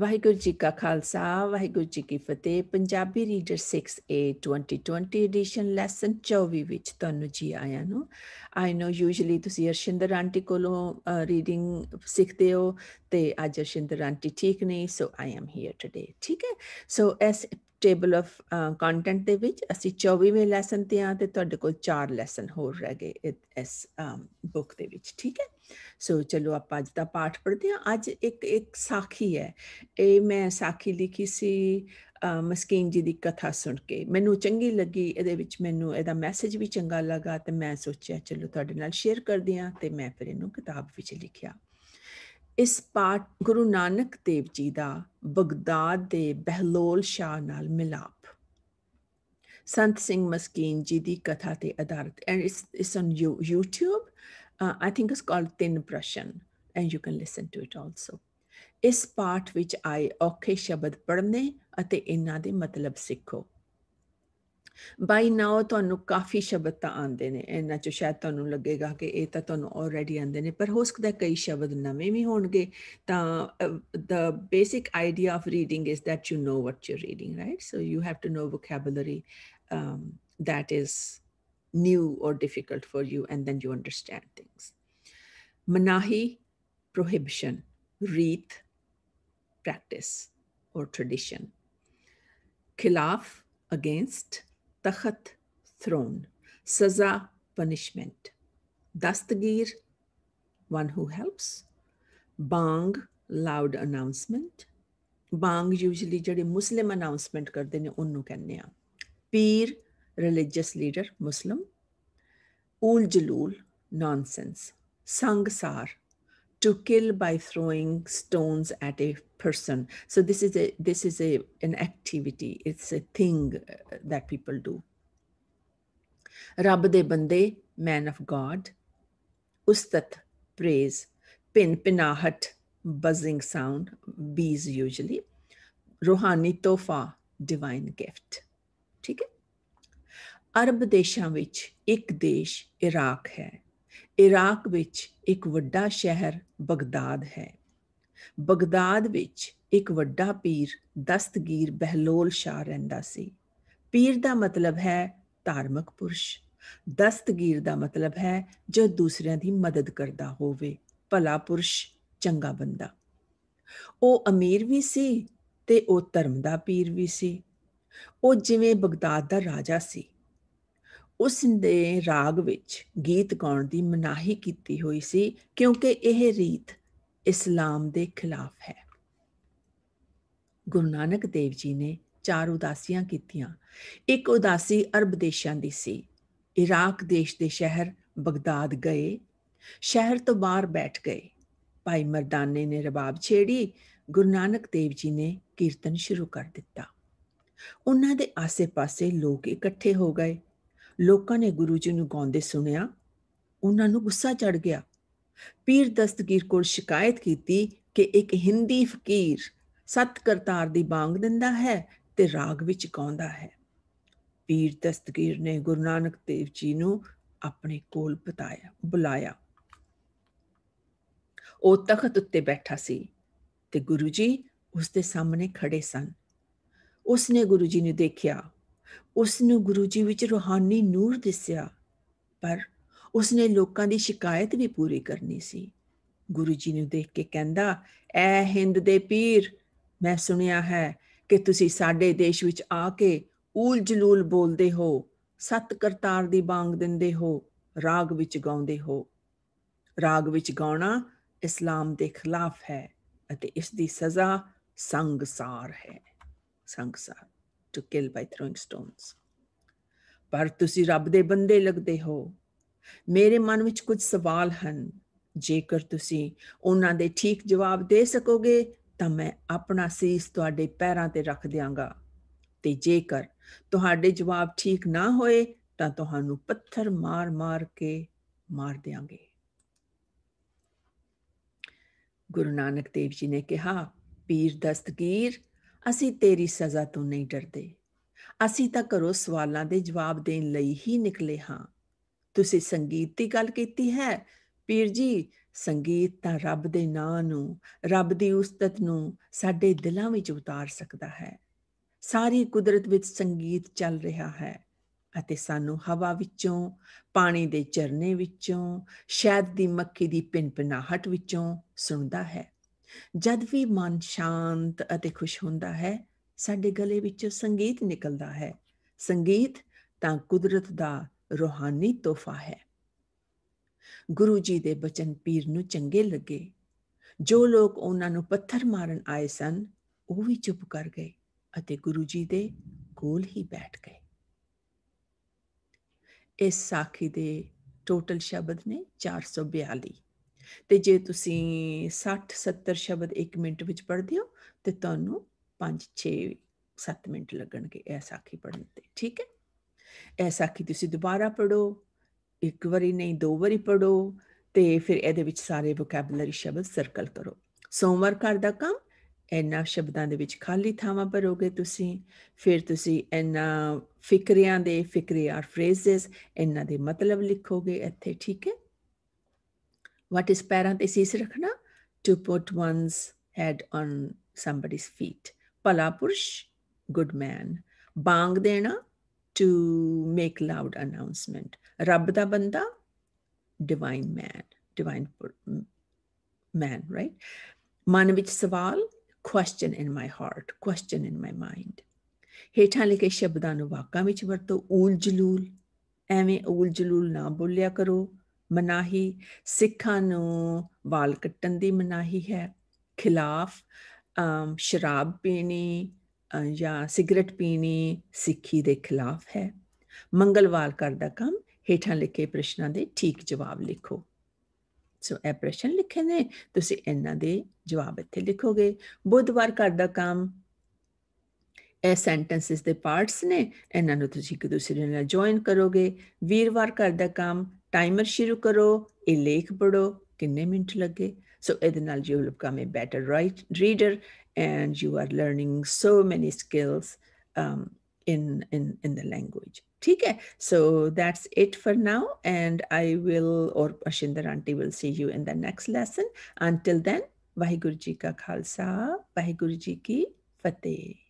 ਵਾਹਿਗੁਰੂ ਜੀ ਕਾ ਖਾਲਸਾ ਵਾਹਿਗੁਰੂ ਜੀ ਕੀ ਫਤਿਹ Punjabi reader 6A 2020 edition lesson 24 ਵਿੱਚ ਤੁਹਾਨੂੰ ਜੀ ਆਇਆਂ ਨੂੰ ਆਈ نو ਯੂਜੂਲੀ ਤੁਸੀਂ ਅਰਸ਼ਿੰਦਰ ਆਂਟੀ ਕੋਲੋਂ ਰੀਡਿੰਗ ਸਿੱਖਦੇ ਹੋ ਤੇ ਅੱਜ ਅਰਸ਼ਿੰਦਰ ਆਂਟੀ ਠੀਕ ਨਹੀਂ so I am here today ਠੀਕ ਹੈ so as table of content ਦੇ ਵਿੱਚ ਅਸੀਂ 24ਵੇਂ ਲੈਸਨ ਤੇ ਆ ਤੇ ਤੁਹਾਡੇ ਕੋਲ ਚਾਰ ਲੈਸਨ ਹੋਰ ਰਹਿ ਗਏ ਇਸ ਬੁੱਕ ਦੇ ਵਿੱਚ ਠੀਕ ਹੈ ਸੋ ਚਲੋ ਆਪਾਂ ਅੱਜ ਦਾ ਪਾਠ ਪੜ੍ਹਦੇ ਹਾਂ ਅੱਜ ਇੱਕ ਇੱਕ ਸਾਖੀ ਹੈ ਇਹ ਮੈਂ ਸਾਖੀ ਲਿਖੀ ਸੀ ਮਸਕੀਨ ਜੀ ਦੀ ਕਥਾ ਸੁਣ ਕੇ ਮੈਨੂੰ ਚੰਗੀ ਲੱਗੀ ਇਹਦੇ ਵਿੱਚ ਮੈਨੂੰ ਇਹਦਾ ਮੈਸੇਜ ਵੀ ਚੰਗਾ ਲੱਗਾ ਤੇ ਮੈਂ ਸੋਚਿਆ ਚਲੋ ਤੁਹਾਡੇ ਨਾਲ ਸ਼ੇਅਰ ਕਰਦੀ ਹਾਂ ਤੇ ਮੈਂ ਫਿਰ ਇਹਨੂੰ ਕਿਤਾਬ ਵਿੱਚ ਲਿਖਿਆ ਇਸ ਪਾਠ ਗੁਰੂ ਨਾਨਕ ਦੇਵ ਜੀ ਦਾ ਬਗਦਾਦ ਦੇ ਬਹਿਲੋਲ ਸ਼ਾਹ ਨਾਲ ਮਿਲਾਪ ਸੰਤ ਸਿੰਘ ਮਸਕੀਨ ਜੀ ਦੀ ਕਥਾ ਤੇ ਆਧਾਰਿਤ and it's it's on YouTube uh, I think it's called Thin Brushan, and you can listen to it also. ਇਸ part which I okay ਸ਼ਬਦ parne ਅਤੇ ਇਹਨਾਂ ਦੇ ਮਤਲਬ ਸਿੱਖੋ ਬਾਈ ਨਾਓ ਤੁਹਾਨੂੰ ਕਾਫੀ ਸ਼ਬਦ ਤਾਂ ਆਉਂਦੇ ਨੇ ਇਹਨਾਂ ਚੋਂ ਸ਼ਾਇਦ ਤੁਹਾਨੂੰ ਲੱਗੇਗਾ ਕਿ ਇਹ ਤਾਂ ਤੁਹਾਨੂੰ ਆਲਰੇਡੀ ਆਉਂਦੇ ਨੇ ਪਰ ਹੋ ਸਕਦਾ ਕਈ ਸ਼ਬਦ ਨਵੇਂ ਵੀ ਹੋਣਗੇ ਤਾਂ the basic idea of reading is that you know what you reading right so you have to know vocabulary um that is new or difficult for you, and then you understand things. Manahi, prohibition, wreath, practice or tradition. Khilaf, against, takhat, throne, saza, punishment. Dastagir, one who helps. Bang, loud announcement. Bang usually jede Muslim announcement karde ne ਉਹਨੂੰ ਕਹਿੰਦੇ ਆ. ਪੀਰ religious leader, Muslim. Uljalul, nonsense. sangsar to kill by throwing stones at a person. So this is a this is a an activity. It's a thing uh, that people do. Rabde Bande, man of God. Ustat, praise. Pin, pinahat, buzzing sound, bees usually. Rohani Tofa, divine gift. ठीक ਅਰਬ ਦੇਸ਼ਾਂ ਵਿੱਚ ਇੱਕ ਦੇਸ਼ Iraq ਹੈ Iraq ਵਿੱਚ ਇੱਕ ਵੱਡਾ ਸ਼ਹਿਰ ਬਗਦਾਦ ਹੈ ਬਗਦਾਦ ਵਿੱਚ ਇੱਕ ਵੱਡਾ ਪੀਰ ਦਸਤਗੀਰ ਬਹਿਲੋਲ ਸ਼ਾਹ ਰਹਿੰਦਾ ਸੀ ਪੀਰ ਦਾ ਮਤਲਬ ਹੈ ਧਾਰਮਿਕ ਪੁਰਸ਼ ਦਸਤਗੀਰ ਦਾ ਮਤਲਬ ਹੈ ਜੋ ਦੂਸਰਿਆਂ ਦੀ ਮਦਦ ਕਰਦਾ ਹੋਵੇ ਭਲਾ ਪੁਰਸ਼ ਚੰਗਾ ਬੰਦਾ ਉਹ ਅਮੀਰ ਵੀ ਸੀ ਤੇ ਉਹ ਧਰਮ ਦਾ ਪੀਰ ਵੀ ਸੀ ਉਹ ਜਿਵੇਂ ਬਗਦਾਦ ਦਾ ਰਾਜਾ ਸੀ ਉਸ ਦੇ ਰਾਗ ਵਿੱਚ ਗੀਤ ਗਾਉਣ ਦੀ ਮਨਾਹੀ ਕੀਤੀ ਹੋਈ ਸੀ ਕਿਉਂਕਿ ਇਹ ਰੀਤ ਇਸਲਾਮ ਦੇ ਖਿਲਾਫ ਹੈ ਗੁਰੂ ਨਾਨਕ ਦੇਵ ਜੀ ਨੇ ਚਾਰ ਉਦਾਸੀਆਂ ਕੀਤੀਆਂ ਇੱਕ ਉਦਾਸੀ ਅਰਬ ਦੇਸ਼ਾਂ ਦੀ ਸੀ ਇਰਾਕ ਦੇਸ਼ ਦੇ ਸ਼ਹਿਰ ਬਗਦਾਦ ਗਏ ਸ਼ਹਿਰ ਤੋਂ ਬਾਹਰ ਬੈਠ ਗਏ ਭਾਈ ਮਰਦਾਨੇ ਨੇ ਰਬਾਬ ਛੇੜੀ ਗੁਰੂ ਨਾਨਕ ਦੇਵ ਜੀ ਨੇ ਕੀਰਤਨ ਸ਼ੁਰੂ ਕਰ ਦਿੱਤਾ ਉਹਨਾਂ ਦੇ ਆਸੇ-ਪਾਸੇ ਲੋਕ ਇਕੱਠੇ ਹੋ ਗਏ ਲੋਕਾਂ ਨੇ ਗੁਰੂ ਜੀ ਨੂੰ ਗਾਉਂਦੇ ਸੁਣਿਆ ਉਹਨਾਂ ਨੂੰ ਗੁੱਸਾ ਚੜ ਗਿਆ ਪੀਰ ਦਸਤਗੀਰ ਕੋਲ ਸ਼ਿਕਾਇਤ ਕੀਤੀ ਕਿ ਇੱਕ ਹਿੰਦੀ ਫਕੀਰ ਸਤ ਕਰਤਾਰ ਦੀ ਬਾਗ ਦਿੰਦਾ ਹੈ ਤੇ ਰਾਗ ਵਿੱਚ ਗਾਉਂਦਾ ਹੈ ਪੀਰ ਦਸਤਗੀਰ ਨੇ ਗੁਰੂ ਨਾਨਕ ਦੇਵ ਜੀ ਨੂੰ ਆਪਣੇ ਕੋਲ ਬਤਾਇਆ ਬੁਲਾਇਆ ਉਹ ਤਖਤ ਉੱਤੇ ਬੈਠਾ ਸੀ ਤੇ ਗੁਰੂ ਜੀ ਉਸ ਦੇ ਸਾਹਮਣੇ ਖੜੇ ਸਨ ਉਸ ਨੇ ਗੁਰੂ ਜੀ ਨੂੰ ਦੇਖਿਆ ਉਸ ਨੂੰ ਗੁਰੂ ਜੀ ਵਿੱਚ ਰੋਹਾਨੀ ਨੂਰ ਦਿਸਿਆ ਪਰ ਉਸ ਨੇ ਲੋਕਾਂ ਦੀ ਸ਼ਿਕਾਇਤ ਵੀ ਪੂਰੀ ਕਰਨੀ ਸੀ ਗੁਰੂ ਜੀ ਨੂੰ ਦੇਖ ਕੇ ਕਹਿੰਦਾ ਐ ਹਿੰਦ ਦੇ ਪੀਰ ਮੈਂ ਸੁਣਿਆ ਹੈ ਕਿ ਤੁਸੀਂ ਸਾਡੇ ਦੇਸ਼ ਵਿੱਚ ਆ ਕੇ ਊਲ ਜਲੂਲ ਬੋਲਦੇ ਹੋ ਸਤ ਕਰਤਾਰ ਦੀ ਬਾਗ ਦਿੰਦੇ ਹੋ ਰਾਗ ਵਿੱਚ ਗਾਉਂਦੇ ਹੋ ਰਾਗ ਵਿੱਚ ਗਾਉਣਾ ਇਸਲਾਮ ਦੇ ਖਿਲਾਫ ਹੈ ਅਤੇ ਇਸ ਦੀ ਸਜ਼ਾ ਸੰਗਸਾਰ ਹੈ ਸੰਗਸਾਰ to kill by throwing stones ਪਰ ਤੁਸੀਂ ਰੱਬ ਦੇ ਬੰਦੇ ਲੱਗਦੇ ਹੋ ਮੇਰੇ ਮਨ ਵਿੱਚ ਕੁਝ ਸਵਾਲ ਹਨ ਜੇਕਰ ਤੁਸੀਂ ਉਹਨਾਂ ਦੇ ਠੀਕ ਜਵਾਬ ਦੇ ਸਕੋਗੇ ਤਾਂ ਮੈਂ ਆਪਣਾ ਸੀਸ ਤੁਹਾਡੇ ਪੈਰਾਂ ਤੇ ਰੱਖ ਦਿਆਂਗਾ ਤੇ ਜੇਕਰ ਤੁਹਾਡੇ ਜਵਾਬ ਠੀਕ ਨਾ ਹੋਏ ਤਾਂ ਤੁਹਾਨੂੰ ਪੱਥਰ ਮਾਰ-ਮਾਰ ਕੇ ਮਾਰ ਦਿਆਂਗੇ ਗੁਰੂ ਨਾਨਕ ਦੇਵ ਜੀ ਨੇ ਕਿਹਾ ਪੀਰ ਦਸਤਗੀਰ ਅਸੀਂ ਤੇਰੀ ਸਜ਼ਾ ਤੋਂ ਨਹੀਂ ਡਰਦੇ ਅਸੀਂ ਤਾਂ ਘਰੋਂ ਸਵਾਲਾਂ ਦੇ ਜਵਾਬ ਦੇਣ ਲਈ ਹੀ ਨਿਕਲੇ ਹਾਂ ਤੁਸੀਂ ਸੰਗੀਤ ਦੀ ਗੱਲ ਕੀਤੀ ਹੈ ਪੀਰ ਜੀ ਸੰਗੀਤ ਤਾਂ ਰੱਬ ਦੇ ਨਾਂ ਨੂੰ ਰੱਬ ਦੀ ਉਸਤਤ ਨੂੰ ਸਾਡੇ ਦਿਲਾਂ ਵਿੱਚ ਉਤਾਰ ਸਕਦਾ ਹੈ ਸਾਰੀ ਕੁਦਰਤ ਵਿੱਚ ਸੰਗੀਤ ਚੱਲ ਰਿਹਾ ਹੈ ਅਤੇ ਸਾਨੂੰ ਹਵਾ ਵਿੱਚੋਂ ਪਾਣੀ ਦੇ ਝਰਨੇ ਵਿੱਚੋਂ ਸ਼ਹਿਦ ਦੀ ਮੱਖੀ ਦੀ ਪਿੰਪਨਾਹਟ ਵਿੱਚੋਂ ਸੁਣਦਾ ਹੈ ਜਦ ਵੀ ਮਨ ਸ਼ਾਂਤ ਅਤੇ ਖੁਸ਼ ਹੁੰਦਾ ਹੈ ਸਾਡੇ ਗਲੇ ਵਿੱਚੋਂ ਸੰਗੀਤ ਨਿਕਲਦਾ ਹੈ ਸੰਗੀਤ ਤਾਂ ਕੁਦਰਤ ਦਾ ਰੋਹਾਨੀ ਤੋਹਫਾ ਹੈ ਗੁਰੂ ਜੀ ਦੇ ਬਚਨ ਪੀਰ ਨੂੰ ਚੰਗੇ ਲੱਗੇ ਜੋ ਲੋਕ ਉਹਨਾਂ ਨੂੰ ਪੱਥਰ ਮਾਰਨ ਆਏ ਸਨ ਉਹ ਵੀ ਚੁੱਪ ਕਰ ਗਏ ਅਤੇ ਗੁਰੂ ਜੀ ਦੇ ਕੋਲ ਹੀ ਬੈਠ ਗਏ ਇਸ ਸਾਖੀ ਦੇ ਟੋਟਲ ਸ਼ਬਦ ਨੇ 442 ਤੇ ਜੇ ਤੁਸੀਂ 60 70 ਸ਼ਬਦ 1 ਮਿੰਟ ਵਿੱਚ ਪੜ੍ਹਦੇ ਹੋ ਤੇ ਤੁਹਾਨੂੰ 5 6 7 ਮਿੰਟ ਲੱਗਣਗੇ ਇਹ ਸਾਖੀ ਪੜ੍ਹਨ ਤੇ ਠੀਕ ਹੈ ਐਸਾ ਕੀ ਤੁਸੀਂ ਦੁਬਾਰਾ ਪੜੋ ਇੱਕ ਵਾਰੀ ਨਹੀਂ ਦੋ ਵਾਰੀ ਪੜੋ ਤੇ ਫਿਰ ਇਹਦੇ ਵਿੱਚ ਸਾਰੇ ਵੋਕੈਬਲਰੀ ਸ਼ਬਦ ਸਰਕਲ ਕਰੋ ਸੋਮਵਾਰ ਘਰ ਦਾ ਕੰਮ ਇਹਨਾਂ ਸ਼ਬਦਾਂ ਦੇ ਵਿੱਚ ਖਾਲੀ ਥਾਵਾਂ ਭਰੋਗੇ ਤੁਸੀਂ ਫਿਰ ਤੁਸੀਂ ਇਹਨਾਂ ਫਿਕਰਿਆਂ ਦੇ ਫਿਕਰੀਆਰ ਫਰੇਜ਼ਸ ਇਹਨਾਂ ਦੇ ਮਤਲਬ ਲਿਖੋਗੇ ਇੱਥੇ ਠੀਕ ਹੈ What is parenthesis rakhna? To put one's head on somebody's feet. Palapurush, good man. Bang dena, to make loud announcement. Rabda banda, divine man, divine man, right? Manavich saval, question in my heart, question in my mind. ਹੇਠਾਂ ਲਿਖੇ ਸ਼ਬਦਾਂ ਨੂੰ ਵਾਕਾਂ ਵਿੱਚ ਵਰਤੋ ਊਲ ਜਲੂਲ ਐਵੇਂ ਊਲ ਜਲੂਲ ਨਾ ਬੋਲਿਆ ਕਰੋ ਮਨਾਹੀ ਸਿੱਖਾਂ ਨੂੰ ਵਾਲ ਕੱਟਣ ਦੀ ਮਨਾਹੀ ਹੈ ਖਿਲਾਫ ਸ਼ਰਾਬ ਪੀਣੀ ਜਾਂ ਸਿਗਰਟ ਪੀਣੀ ਸਿੱਖੀ ਦੇ ਖਿਲਾਫ ਹੈ ਮੰਗਲਵਾਰ ਕਰਦਾ ਕੰਮ ਹੇਠਾਂ ਲਿਖੇ ਪ੍ਰਸ਼ਨਾਂ ਦੇ ਠੀਕ ਜਵਾਬ ਲਿਖੋ ਸੋ ਇਹ ਪ੍ਰਸ਼ਨ ਲਿਖੇ ਨੇ ਤੁਸੀਂ ਇਹਨਾਂ ਦੇ ਜਵਾਬ ਇੱਥੇ ਲਿਖੋਗੇ ਬੁੱਧਵਾਰ ਕਰਦਾ ਕੰਮ ਇਹ ਸੈਂਟੈਂਸਸ ਦੇ ਪਾਰਟਸ ਨੇ ਇਹਨਾਂ ਨੂੰ ਤੁਸੀਂ ਇੱਕ ਦੂਸਰੇ ਨਾਲ ਜੁਆਇਨ ਕਰੋਗੇ ਵੀਰਵਾਰ ਕਰਦਾ ਕੰਮ ਟਾਈਮਰ ਸ਼ੁਰੂ ਕਰੋ ਇਹ ਲੇਖ ਪੜੋ ਕਿੰਨੇ ਮਿੰਟ ਲੱਗੇ ਸੋ ਇਹਦੇ ਨਾਲ you will better write reader and you are learning so many skills in the language okay so that's it for now and i will or ashinder auntie will see you in the next lesson until then vaheguru ji khalsa vaheguru ji ki fateh